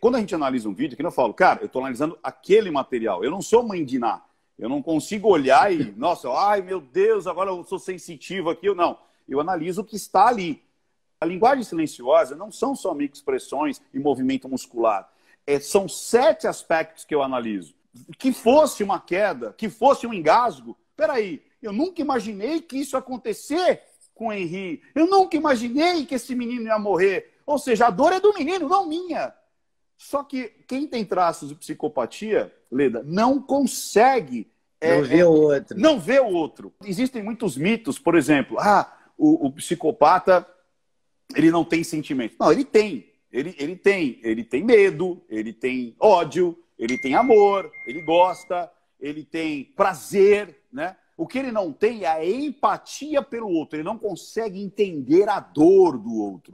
Quando a gente analisa um vídeo, que eu falo, cara, eu estou analisando aquele material. Eu não sou mãe de Ná. Eu não consigo olhar e, nossa, ai meu Deus, agora eu sou sensitivo aqui. Não. Eu analiso o que está ali. A linguagem silenciosa não são só microexpressões e movimento muscular. É, são sete aspectos que eu analiso. Que fosse uma queda, que fosse um engasgo. Peraí, eu nunca imaginei que isso ia acontecer com o Henry. Eu nunca imaginei que esse menino ia morrer. Ou seja, a dor é do menino, não minha. Só que quem tem traços de psicopatia, Leda, não consegue. não é, vê o é, outro. Não vê o outro. Existem muitos mitos, por exemplo, ah, o, o psicopata ele não tem sentimento. Não, ele tem. Ele, ele tem. Ele tem medo, ele tem ódio, ele tem amor, ele gosta, ele tem prazer, né? O que ele não tem é a empatia pelo outro, ele não consegue entender a dor do outro.